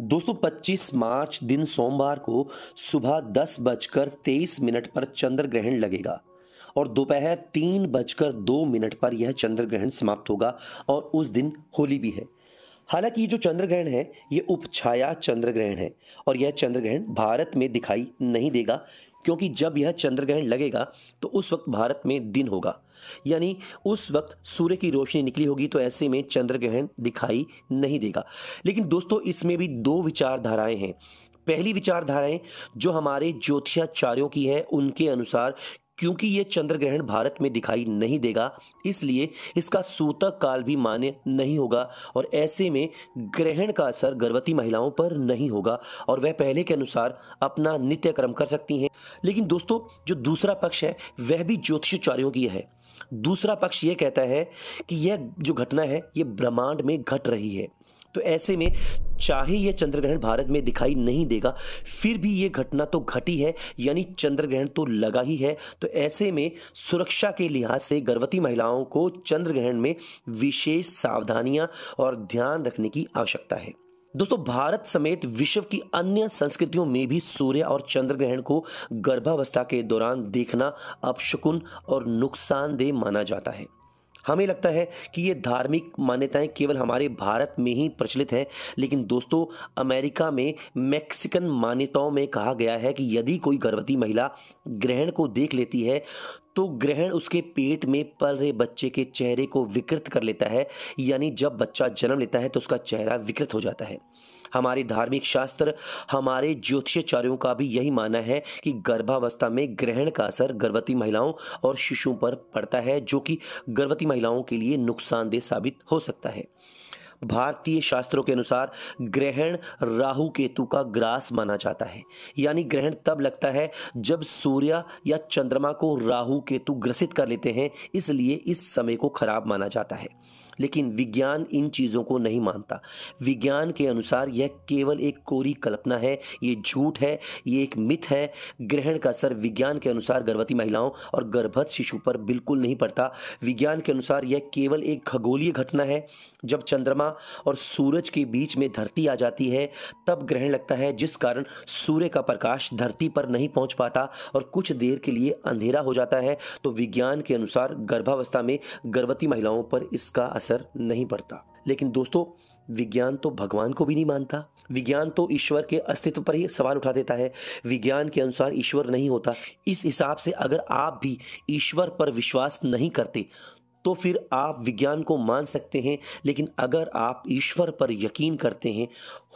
दोस्तों 25 मार्च दिन सोमवार को सुबह दस बजकर तेईस मिनट पर चंद्र ग्रहण लगेगा और दोपहर तीन बजकर दो मिनट पर यह चंद्र ग्रहण समाप्त होगा और उस दिन होली भी है हालांकि ये जो चंद्र ग्रहण है ये उपछाया चंद्र ग्रहण है और यह चंद्र ग्रहण भारत में दिखाई नहीं देगा क्योंकि जब यह चंद्र ग्रहण लगेगा तो उस वक्त भारत में दिन होगा यानी उस वक्त सूर्य की रोशनी निकली होगी तो ऐसे में चंद्र ग्रहण दिखाई नहीं देगा लेकिन दोस्तों इसमें भी दो विचारधाराएं हैं पहली विचारधाराएं जो हमारे ज्योतिषाचार्यों की है उनके अनुसार क्योंकि ये चंद्र ग्रहण भारत में दिखाई नहीं देगा इसलिए इसका सूतक काल भी मान्य नहीं होगा और ऐसे में ग्रहण का असर गर्भवती महिलाओं पर नहीं होगा और वह पहले के अनुसार अपना नित्य कर्म कर सकती हैं लेकिन दोस्तों जो दूसरा पक्ष है वह भी ज्योतिषाचार्यों की है दूसरा पक्ष ये कहता है कि यह जो घटना है ये ब्रह्मांड में घट रही है तो ऐसे में चाहे यह चंद्रग्रहण भारत में दिखाई नहीं देगा फिर भी यह घटना तो घटी है यानी चंद्रग्रहण तो लगा ही है तो ऐसे में सुरक्षा के लिहाज से गर्भवती महिलाओं को चंद्रग्रहण में विशेष सावधानियां और ध्यान रखने की आवश्यकता है दोस्तों भारत समेत विश्व की अन्य संस्कृतियों में भी सूर्य और चंद्र ग्रहण को गर्भावस्था के दौरान देखना अपशकुन और नुकसानदेह माना जाता है हमें लगता है कि ये धार्मिक मान्यताएं केवल हमारे भारत में ही प्रचलित हैं लेकिन दोस्तों अमेरिका में मैक्सिकन मान्यताओं में कहा गया है कि यदि कोई गर्भवती महिला ग्रहण को देख लेती है तो ग्रहण उसके पेट में पल रहे बच्चे के चेहरे को विकृत कर लेता है यानी जब बच्चा जन्म लेता है तो उसका चेहरा विकृत हो जाता है हमारे धार्मिक शास्त्र हमारे ज्योतिषाचार्यों का भी यही मानना है कि गर्भावस्था में ग्रहण का असर गर्भवती महिलाओं और शिशुओं पर पड़ता है जो कि गर्भवती महिलाओं के लिए नुकसानदेह साबित हो सकता है भारतीय शास्त्रों के अनुसार ग्रहण राहु केतु का ग्रास माना जाता है यानी ग्रहण तब लगता है जब सूर्य या चंद्रमा को राहु केतु ग्रसित कर लेते हैं इसलिए इस समय को खराब माना जाता है लेकिन विज्ञान इन चीज़ों को नहीं मानता विज्ञान के अनुसार यह केवल एक कोरी कल्पना है ये झूठ है ये एक मिथ है ग्रहण का असर विज्ञान के अनुसार गर्भवती महिलाओं और गर्भस्थ शिशु पर बिल्कुल नहीं पड़ता विज्ञान के अनुसार यह केवल एक खगोलीय घटना है जब चंद्रमा और सूरज के बीच में धरती आ जाती है तब ग्रहण लगता है जिस कारण सूर्य का प्रकाश धरती पर नहीं पहुंच पाता और कुछ देर के लिए अंधेरा हो जाता है तो विज्ञान के अनुसार गर्भावस्था में गर्भवती महिलाओं पर इसका असर असर नहीं पड़ता लेकिन दोस्तों विज्ञान तो भगवान को भी नहीं मानता विज्ञान तो ईश्वर के अस्तित्व पर ही सवाल उठा देता है विज्ञान के अनुसार ईश्वर नहीं होता इस हिसाब से अगर आप भी ईश्वर पर विश्वास नहीं करते तो फिर आप विज्ञान को मान सकते हैं लेकिन अगर आप ईश्वर पर यकीन करते हैं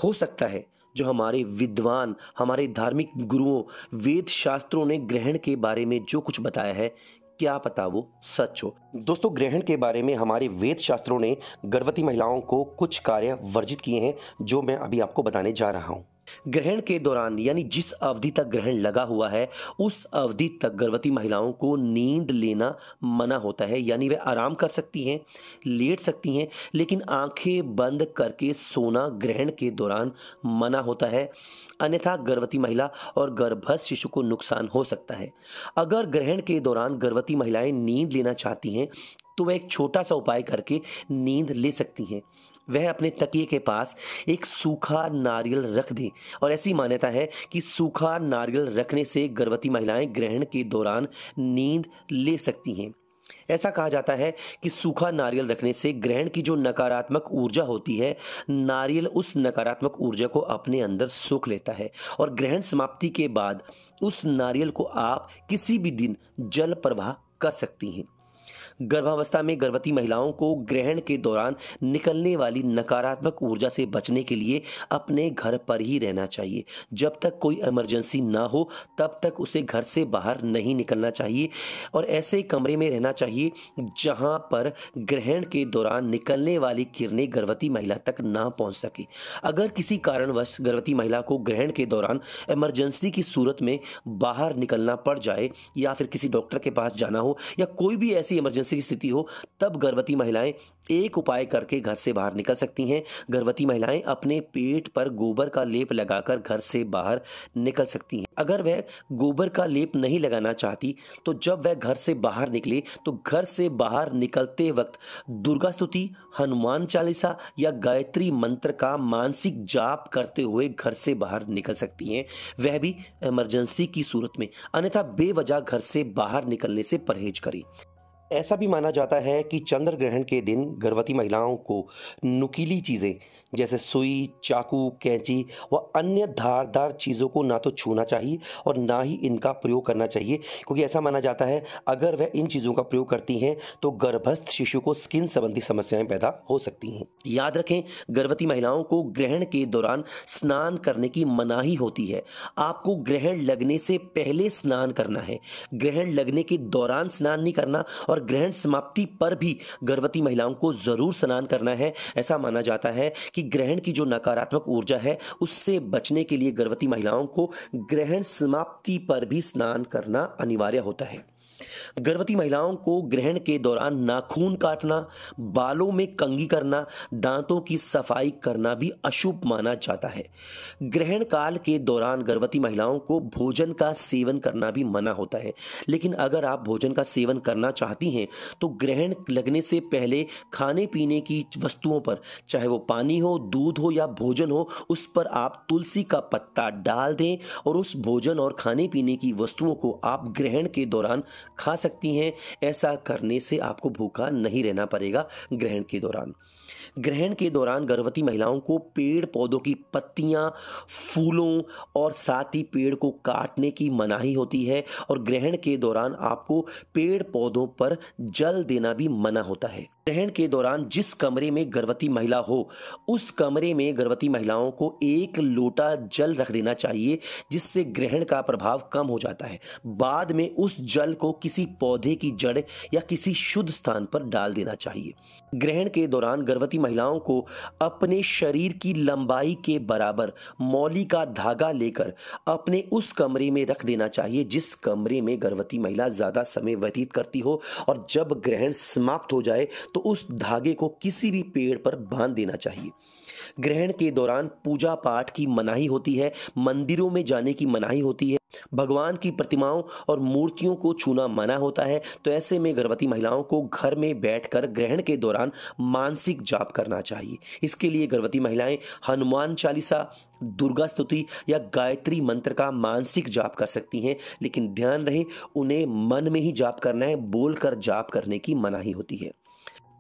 हो सकता है जो हमारे विद्वान हमारे धार्मिक गुरुओं वेद शास्त्रों ने ग्रहण के बारे में जो कुछ बताया है क्या पता वो सच हो दोस्तों ग्रहण के बारे में हमारे वेद शास्त्रों ने गर्भवती महिलाओं को कुछ कार्य वर्जित किए हैं जो मैं अभी आपको बताने जा रहा हूँ ग्रहण के दौरान यानी जिस अवधि तक ग्रहण लगा हुआ है उस अवधि तक गर्भवती महिलाओं को नींद लेना मना होता है यानी वे आराम कर सकती हैं लेट सकती हैं लेकिन आंखें बंद करके सोना ग्रहण के दौरान मना होता है अन्यथा गर्भवती महिला और गर्भस्थ शिशु को नुकसान हो सकता है अगर ग्रहण के दौरान गर्भवती महिलाएं नींद लेना चाहती हैं तो वह एक छोटा सा उपाय करके नींद ले सकती हैं वह अपने तकिए के पास एक सूखा नारियल रख दें और ऐसी मान्यता है कि सूखा नारियल रखने से गर्भवती महिलाएं ग्रहण के दौरान नींद ले सकती हैं ऐसा कहा जाता है कि सूखा नारियल रखने से ग्रहण की जो नकारात्मक ऊर्जा होती है नारियल उस नकारात्मक ऊर्जा को अपने अंदर सोख लेता है और ग्रहण समाप्ति के बाद उस नारियल को आप किसी भी दिन जल प्रवाह कर सकती हैं गर्भावस्था में गर्भवती महिलाओं को ग्रहण के दौरान निकलने वाली नकारात्मक ऊर्जा से बचने के लिए अपने घर पर ही रहना चाहिए जब तक कोई इमरजेंसी ना हो तब तक उसे घर से बाहर नहीं निकलना चाहिए और ऐसे कमरे में रहना चाहिए जहां पर ग्रहण के दौरान निकलने वाली किरणें गर्भवती महिला तक ना पहुंच सके अगर किसी कारणवश गर्भवती महिला को ग्रहण के दौरान इमरजेंसी की सूरत में बाहर निकलना पड़ जाए या फिर किसी डॉक्टर के पास जाना हो या कोई भी ऐसी इमरजेंसी की स्थिति हो तब गर्भवती महिलाएं एक उपाय करके घर से बाहर निकल सकती हैं गर्भवती महिलाएं अपने पेट पर गोबर का लेप लगाकर घर से बाहर निकल सकती हैं अगर वह गोबर का लेप नहीं लगाना चाहती तो जब वह घर से बाहर निकले तो घर से बाहर निकलते वक्त दुर्गा स्तुति हनुमान चालीसा या गायत्री मंत्र का मानसिक जाप करते हुए घर से बाहर निकल सकती हैं वह भी इमरजेंसी की सूरत में अन्यथा बेवजह घर से बाहर निकलने से परहेज करें ऐसा भी माना जाता है कि चंद्र ग्रहण के दिन गर्भवती महिलाओं को नुकीली चीज़ें जैसे सुई चाकू कैंची व अन्य धारदार चीज़ों को ना तो छूना चाहिए और ना ही इनका प्रयोग करना चाहिए क्योंकि ऐसा माना जाता है अगर वह इन चीज़ों का प्रयोग करती हैं तो गर्भस्थ शिशु को स्किन संबंधी समस्याएं पैदा हो सकती हैं याद रखें गर्भवती महिलाओं को ग्रहण के दौरान स्नान करने की मनाही होती है आपको ग्रहण लगने से पहले स्नान करना है ग्रहण लगने के दौरान स्नान नहीं करना और ग्रहण समाप्ति पर भी गर्भवती महिलाओं को ज़रूर स्नान करना है ऐसा माना जाता है कि कि ग्रहण की जो नकारात्मक ऊर्जा है उससे बचने के लिए गर्भवती महिलाओं को ग्रहण समाप्ति पर भी स्नान करना अनिवार्य होता है गर्भवती महिलाओं को ग्रहण के दौरान नाखून काटना बालों में कंगी करना दांतों की सफाई करना भी अशुभ माना जाता है ग्रहण काल के दौरान गर्भवती महिलाओं को भोजन का सेवन करना भी मना होता है लेकिन अगर आप भोजन का सेवन करना चाहती हैं तो ग्रहण लगने से पहले खाने पीने की वस्तुओं पर चाहे वो पानी हो दूध हो या भोजन हो उस पर आप तुलसी का पत्ता डाल दें और उस भोजन और खाने पीने की वस्तुओं को आप ग्रहण के दौरान खा सकती हैं ऐसा करने से आपको भूखा नहीं रहना पड़ेगा ग्रहण के दौरान ग्रहण के दौरान गर्भवती महिलाओं को पेड़ पौधों की पत्तियां फूलों और साथ ही पेड़ को काटने की मनाही होती है और ग्रहण के दौरान आपको पेड़ पौधों पर जल देना भी मना होता है ग्रहण के दौरान जिस कमरे में गर्भवती महिला हो उस कमरे में गर्भवती महिलाओं को एक लोटा जल रख देना चाहिए जिससे ग्रहण का प्रभाव कम हो जाता है बाद में उस जल को किसी पौधे की जड़ या किसी शुद्ध स्थान पर डाल देना चाहिए ग्रहण के दौरान गर्भ गर्भवती महिलाओं को अपने शरीर की लंबाई के बराबर मौली का धागा लेकर अपने उस कमरे में रख देना चाहिए जिस कमरे में गर्भवती महिला ज़्यादा समय व्यतीत करती हो और जब ग्रहण समाप्त हो जाए तो उस धागे को किसी भी पेड़ पर बांध देना चाहिए ग्रहण के दौरान पूजा पाठ की मनाही होती है मंदिरों में जाने की मनाही होती है भगवान की प्रतिमाओं और मूर्तियों को छूना मना होता है तो ऐसे में गर्भवती महिलाओं को घर में बैठकर ग्रहण के दौरान मानसिक जाप करना चाहिए इसके लिए गर्भवती महिलाएं हनुमान चालीसा दुर्गा स्तुति या गायत्री मंत्र का मानसिक जाप कर सकती हैं लेकिन ध्यान रहे उन्हें मन में ही जाप करना है बोलकर जाप करने की मनाही होती है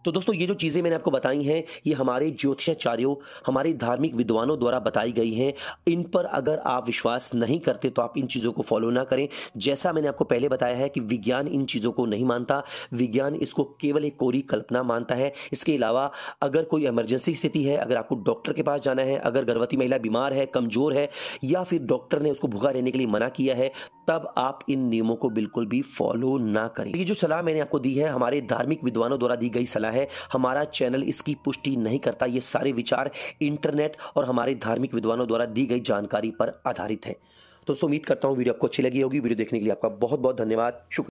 तो दोस्तों ये जो चीज़ें मैंने आपको बताई हैं ये हमारे ज्योतिषाचार्यों हमारे धार्मिक विद्वानों द्वारा बताई गई हैं इन पर अगर आप विश्वास नहीं करते तो आप इन चीज़ों को फॉलो ना करें जैसा मैंने आपको पहले बताया है कि विज्ञान इन चीज़ों को नहीं मानता विज्ञान इसको केवल एक कोरी कल्पना मानता है इसके अलावा अगर कोई इमरजेंसी स्थिति है अगर आपको डॉक्टर के पास जाना है अगर गर्भवती महिला बीमार है कमज़ोर है या फिर डॉक्टर ने उसको भूखा रहने के लिए मना किया है तब आप इन नियमों को बिल्कुल भी फॉलो ना करें ये जो सलाह मैंने आपको दी है हमारे धार्मिक विद्वानों द्वारा दी गई सलाह है हमारा चैनल इसकी पुष्टि नहीं करता ये सारे विचार इंटरनेट और हमारे धार्मिक विद्वानों द्वारा दी गई जानकारी पर आधारित है दोस्तों उम्मीद करता हूँ वीडियो आपको अच्छी लगी होगी वीडियो देखने के लिए आपका बहुत बहुत धन्यवाद शुक्रिया